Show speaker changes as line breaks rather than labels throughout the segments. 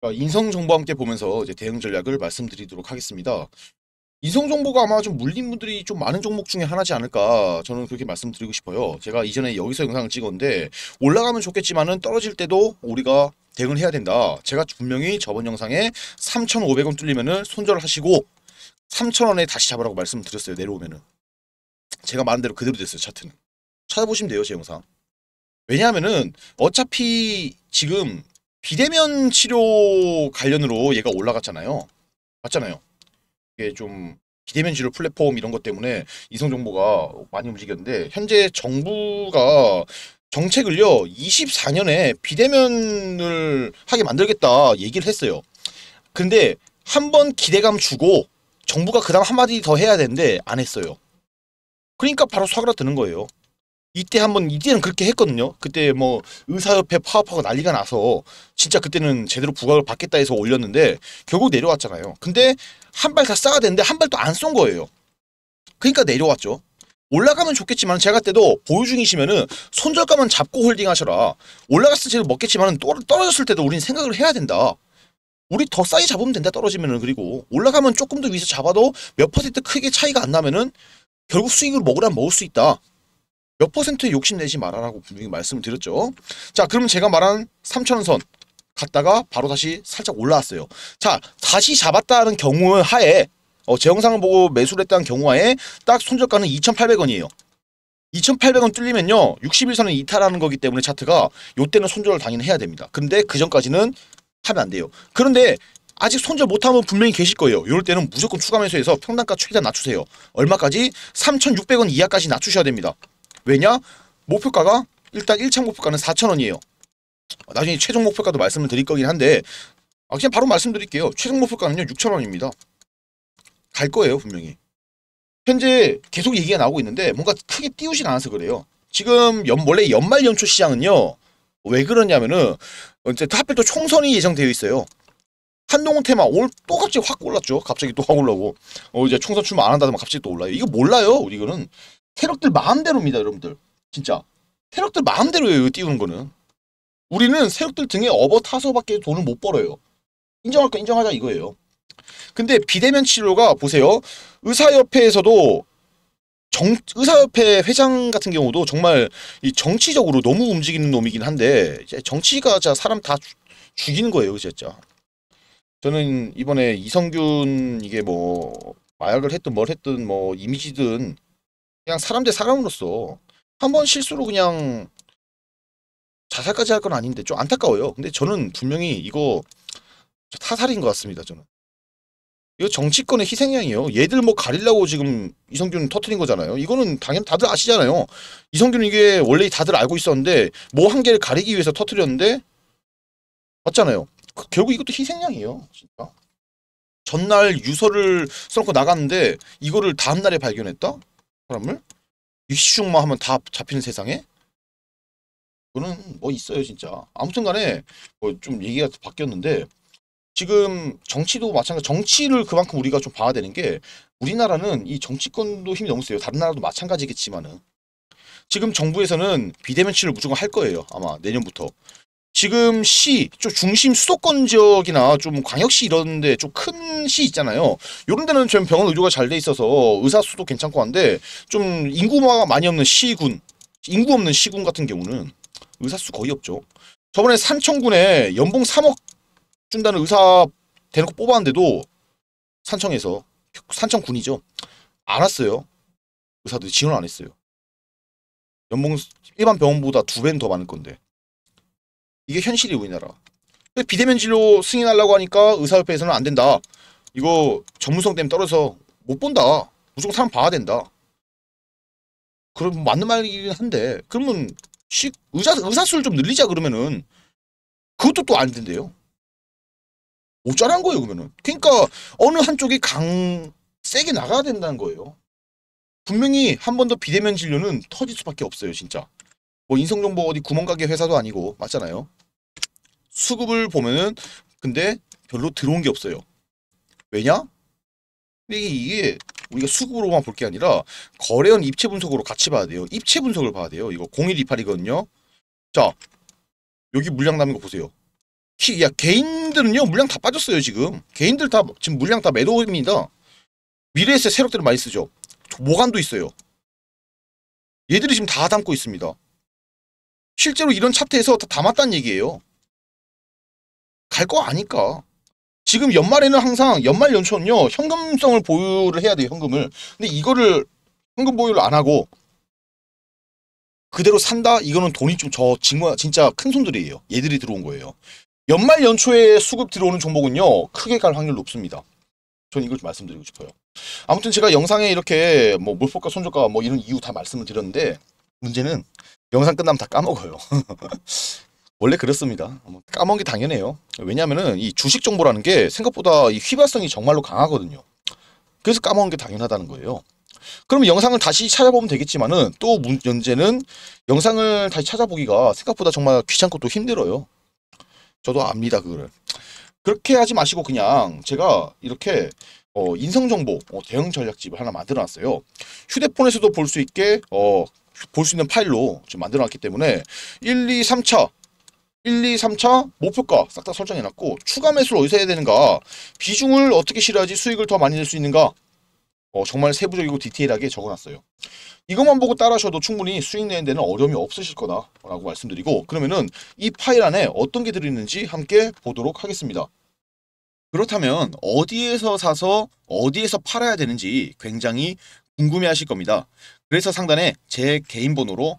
어, 인성 정보 함께 보면서 이제 대응 전략을 말씀드리도록 하겠습니다. 인성 정보가 아마 좀 물린 분들이 좀 많은 종목 중에 하나지 않을까 저는 그렇게 말씀드리고 싶어요. 제가 이전에 여기서 영상을 찍었는데 올라가면 좋겠지만은 떨어질 때도 우리가 대응을 해야 된다. 제가 분명히 저번 영상에 3,500원 뚫리면은 손절을 하시고 3,000원에 다시 잡으라고 말씀드렸어요. 내려오면은 제가 말한 대로 그대로 됐어요. 차트는 찾아보시면 돼요. 제 영상. 왜냐하면은 어차피 지금 비대면 치료 관련으로 얘가 올라갔잖아요. 맞잖아요. 이게 좀 비대면 치료 플랫폼 이런 것 때문에 이성 정보가 많이 움직였는데 현재 정부가 정책을요 24년에 비대면을 하게 만들겠다 얘기를 했어요. 근데 한 번 기대감 주고 정부가 그다음 한마디 더 해야 되는데 안 했어요. 그러니까 바로 사그라드는 거예요. 이때 한번 이때는 그렇게 했거든요. 그때 뭐 의사협회 파업하고 난리가 나서 진짜 그때는 제대로 부각을 받겠다 해서 올렸는데 결국 내려왔잖아요. 근데 한 발다 싸가 되는데한 발도 안 쏜 거예요. 그러니까 내려왔죠. 올라가면 좋겠지만 제가 때도 보유 중이시면은 손절감은 잡고 홀딩하셔라. 올라갔을 때도 먹겠지만 떨어졌을 때도 우린 생각을 해야 된다. 우리 더 싸게 잡으면 된다 떨어지면은 그리고 올라가면 조금 더 위에서 잡아도 몇 퍼센트 크게 차이가 안 나면은 결국 수익을 먹으라 면 먹을 수 있다. 몇 퍼센트 의 욕심내지 말아라고 분명히 말씀을 드렸죠. 자, 그러면 제가 말한 3천원선 갔다가 바로 다시 살짝 올라왔어요. 자, 다시 잡았다는 경우 하에 어, 제 영상을 보고 매수를 했다는 경우 에딱 손절가는 2,800원이에요. 2,800원 뚫리면요. 6 1선은 이탈하는 거기 때문에 차트가 요때는 손절을 당연히 해야 됩니다. 근데 그 전까지는 하면 안 돼요. 그런데 아직 손절 못하면 분명히 계실 거예요. 이럴 때는 무조건 추가 매수해서 평단가 최대한 낮추세요. 얼마까지? 3,600원 이하까지 낮추셔야 됩니다. 왜냐? 목표가가 일단 1차 목표가는 4천원이에요 나중에 최종 목표가도 말씀을 드릴 거긴 한데 아 그냥 바로 말씀드릴게요. 최종 목표가는요 6천원입니다. 갈 거예요 분명히. 현재 계속 얘기가 나오고 있는데 뭔가 크게 띄우진 않아서 그래요. 지금 연, 원래 연말 연초 시장은요 왜 그러냐면은 이제 또 하필 또 총선이 예정되어 있어요. 한동훈 테마 올늘또 갑자기 확 올랐죠. 갑자기 또 확 올라고. 어 이제 총선 출마 안 한다더만 갑자기 또 올라요. 이거 몰라요. 우리 이거는 캐럿들 마음대로입니다 여러분들 진짜 캐럿들 마음대로예요 띄우는 거는 우리는 세력들 등에 업어타서밖에 돈을 못 벌어요 인정할 까 인정하자 이거예요 근데 비대면 치료가 보세요 의사협회에서도 정, 의사협회 회장 같은 경우도 정말 이 정치적으로 너무 움직이는 놈이긴 한데 이제 정치가 자 사람 다 주, 죽이는 거예요 진짜 저는 이번에 이성균 이게 뭐 마약을 했든 뭘 했든 뭐 이미지든 그냥 사람 대 사람으로서 한 번 실수로 그냥 자살까지 할 건 아닌데 좀 안타까워요. 근데 저는 분명히 이거 타살인 것 같습니다. 저는 이거 정치권의 희생양이에요. 얘들 뭐 가리려고 지금 이성균 터트린 거잖아요. 이거는 당연 다들 아시잖아요. 이성균 이게 원래 다들 알고 있었는데 뭐 한 개를 가리기 위해서 터트렸는데 맞잖아요. 그, 결국 이것도 희생양이에요. 진짜. 전날 유서를 써놓고 나갔는데 이거를 다음날에 발견했다? 사람을? 이슈만 하면 다 잡히는 세상에? 거는뭐 있어요 진짜 아무튼 간에 뭐 좀 얘기가 바뀌었는데 지금 정치도 마찬가지 정치를 그만큼 우리가 좀 봐야 되는 게 우리나라는 이 정치권도 힘이 너무 세요 다른 나라도 마찬가지겠지만은 지금 정부에서는 비대면 치를 무조건 할 거예요 아마 내년부터 지금 시, 좀 중심 수도권 지역이나 좀 광역시 이런 데좀 큰 시 있잖아요. 이런 데는 지 병원 의료가 잘 돼 있어서 의사 수도 괜찮고 한데 좀 인구가 많이 없는 시군, 인구 없는 시군 같은 경우는 의사 수 거의 없죠. 저번에 산청군에 연봉 3억 준다는 의사 대놓고 뽑았는데도 산청에서 산청군이죠. 안 왔어요. 의사들이 지원 안 했어요. 연봉 일반 병원보다 두 배는 더 많을 건데 이게 현실이 우리나라. 비대면 진료 승인하려고 하니까 의사협회에서는 안 된다. 이거 전문성 때문에 떨어져서 못 본다. 무조건 사람 봐야 된다. 그럼 뭐 맞는 말이긴 한데 그러면 식 의사 의사 수를 좀 늘리자 그러면은 그것도 또 안 된대요. 모자란 거예요 그러면은. 그러니까 어느 한쪽이 강 세게 나가야 된다는 거예요. 분명히 한 번 더 비대면 진료는 터질 수밖에 없어요 진짜. 뭐 인성정보 어디 구멍가게 회사도 아니고 맞잖아요. 수급을 보면은 근데 별로 들어온 게 없어요. 왜냐? 이게 우리가 수급으로만 볼 게 아니라 거래원 입체 분석으로 같이 봐야 돼요. 입체 분석을 봐야 돼요. 이거 0128이거든요. 자, 여기 물량 남은 거 보세요. 키, 야 개인들은요 물량 다 빠졌어요 지금. 개인들 다 지금 물량 다 매도입니다. 미래에서 세력들은 많이 쓰죠. 모간도 있어요. 얘들이 지금 다 담고 있습니다. 실제로 이런 차트에서 다 담았다는 얘기예요. 갈거 아니까. 지금 연말에는 항상 연말 연초는요 현금성을 보유를 해야 돼요 현금을 근데 이거를 현금 보유를 안 하고 그대로 산다 이거는 돈이 좀 저 진짜 큰 손들이에요 얘들이 들어온 거예요 연말 연초에 수급 들어오는 종목은요 크게 갈 확률 높습니다 저는 이걸 좀 말씀드리고 싶어요 아무튼 제가 영상에 이렇게 뭐 물폭과 손절과뭐 이런 이유 다 말씀을 드렸는데 문제는 영상 끝나면 다 까먹어요 원래 그렇습니다. 뭐 까먹은 게 당연해요. 왜냐하면 이 주식 정보라는 게 생각보다 이 휘발성이 정말로 강하거든요. 그래서 까먹은 게 당연하다는 거예요. 그럼 영상을 다시 찾아보면 되겠지만은 또 문제는 영상을 다시 찾아보기가 생각보다 정말 귀찮고 또 힘들어요. 저도 압니다 그거를. 그렇게 하지 마시고 그냥 제가 이렇게 어, 인성정보 어, 대응 전략집을 하나 만들어놨어요. 휴대폰에서도 볼 수 있게 어, 볼 수 있는 파일로 지금 만들어놨기 때문에 1, 2, 3차 1, 2, 3차 목표가 싹 다 설정해놨고 추가 매수를 어디서 해야 되는가 비중을 어떻게 실어야지 수익을 더 많이 낼 수 있는가 어, 정말 세부적이고 디테일하게 적어놨어요. 이것만 보고 따라하셔도 충분히 수익 내는 데는 어려움이 없으실 거다라고 말씀드리고 그러면은 이 파일 안에 어떤 게 들어있는지 함께 보도록 하겠습니다. 그렇다면 어디에서 사서 어디에서 팔아야 되는지 굉장히 궁금해하실 겁니다. 그래서 상단에 제 개인 번호로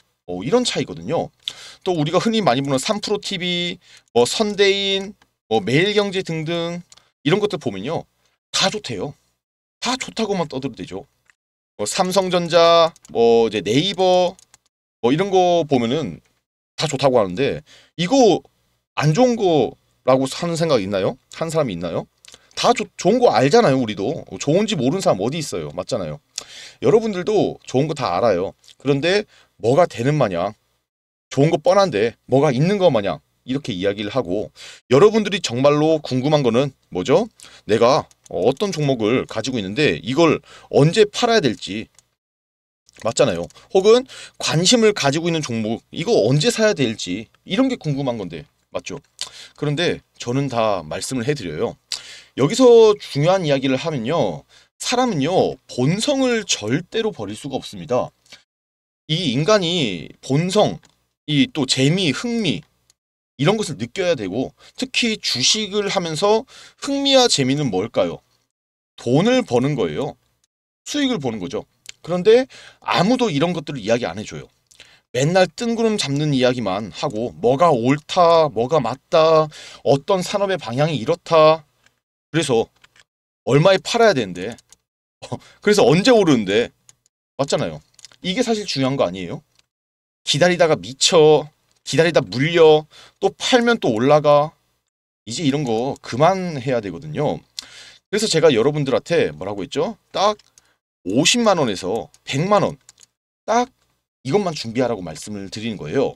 오, 어, 이런 차이거든요. 또 우리가 흔히 많이 보는 3프로 TV, 뭐 선대인, 뭐 매일경제 등등 이런 것들 보면요. 다 좋대요. 다 좋다고만 떠들어도되죠뭐 삼성전자, 뭐 이제 네이버 뭐 이런 거 보면은 다 좋다고 하는데 이거 안 좋은 거라고 하는 생각 이 있나요? 한 사람이 있나요? 다 조, 좋은 거 알잖아요 우리도 좋은지 모르는 사람 어디 있어요 맞잖아요 여러분들도 좋은 거 다 알아요 그런데 뭐가 되는 마냥 좋은 거 뻔한데 뭐가 있는 거 마냥 이렇게 이야기를 하고 여러분들이 정말로 궁금한 거는 뭐죠? 내가 어떤 종목을 가지고 있는데 이걸 언제 팔아야 될지 맞잖아요. 혹은 관심을 가지고 있는 종목 이거 언제 사야 될지 이런 게 궁금한 건데 맞죠? 그런데 저는 다 말씀을 해드려요. 여기서 중요한 이야기를 하면요. 사람은요, 본성을 절대로 버릴 수가 없습니다. 이 인간이 본성, 이 또 재미, 흥미, 이런 것을 느껴야 되고, 특히 주식을 하면서 흥미와 재미는 뭘까요? 돈을 버는 거예요. 수익을 보는 거죠. 그런데 아무도 이런 것들을 이야기 안 해줘요. 맨날 뜬구름 잡는 이야기만 하고 뭐가 옳다, 뭐가 맞다, 어떤 산업의 방향이 이렇다 그래서 얼마에 팔아야 되는데 어, 그래서 언제 오르는데 맞잖아요. 이게 사실 중요한 거 아니에요? 기다리다가 미쳐 기다리다 물려 또 팔면 또 올라가 이제 이런 거 그만해야 되거든요. 그래서 제가 여러분들한테 뭐라고 했죠? 딱 50만 원에서 100만 원딱 이것만 준비하라고 말씀을 드리는 거예요.